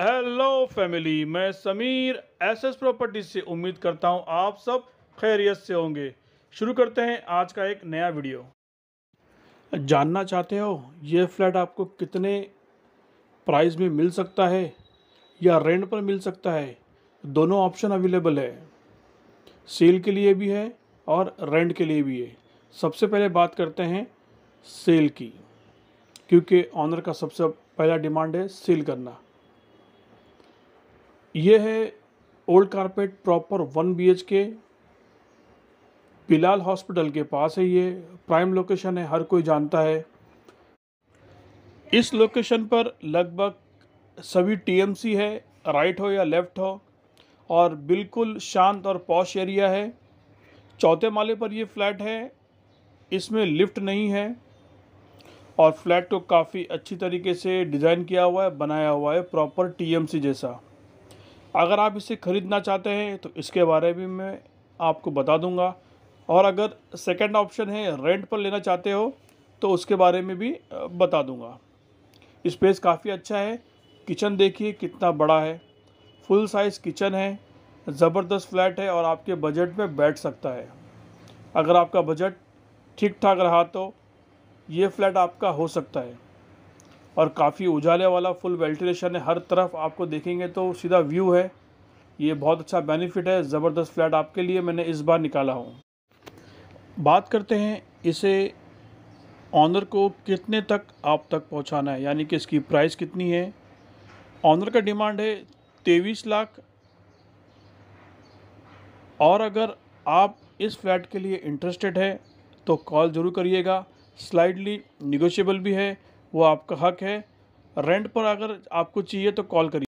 hello family मैं Sameer SS property से उम्मीद करता हूं आप सब खैरियत से होंगे शुरू करते हैं आज का एक नया वीडियो जानना चाहते हो ये फ्लैट आपको कितने प्राइस में मिल सकता है या रेंट पर मिल सकता है दोनों ऑप्शन अवेलेबल है सेल के लिए भी है और रेंट के लिए भी है सबसे पहले बात करते हैं सेल की क्योंकि ऑनर का सबसे पहला डिमांड है सेल करना ये है old carpet proper one B H K Bilal hospital के पास है ये प्राइम लोकेशन है हर कोई जानता है इस लोकेशन पर लगभग सभी टीएमसी है राइट हो या लेफ्ट हो और बिल्कुल शांत और पॉश एरिया है चौथे माले पर ये फ्लैट है इसमें लिफ्ट नहीं है और फ्लैट को काफ़ी अच्छी तरीके से डिज़ाइन किया हुआ है बनाया हुआ है प्रॉपर टीएमसी जैसा अगर आप इसे ख़रीदना चाहते हैं तो इसके बारे में मैं आपको बता दूंगा और अगर सेकंड ऑप्शन है रेंट पर लेना चाहते हो तो उसके बारे में भी बता दूंगा स्पेस काफ़ी अच्छा है किचन देखिए कितना बड़ा है फुल साइज़ किचन है ज़बरदस्त फ्लैट है और आपके बजट में बैठ सकता है अगर आपका बजट ठीक ठाक रहा तो ये फ्लैट आपका हो सकता है और काफ़ी उजाले वाला फुल वेंटिलेशन है हर तरफ आपको देखेंगे तो सीधा व्यू है ये बहुत अच्छा बेनिफिट है ज़बरदस्त फ्लैट आपके लिए मैंने इस बार निकाला हूँ बात करते हैं इसे ऑनर को कितने तक आप तक पहुँचाना है यानी कि इसकी प्राइस कितनी है ऑनर का डिमांड है तेईस लाख और अगर आप इस फ्लैट के लिए इंटरेस्टेड है तो कॉल ज़रूर करिएगा स्लाइडली निगोशियबल भी है वो आपका हक है रेंट पर अगर आपको चाहिए तो कॉल करिए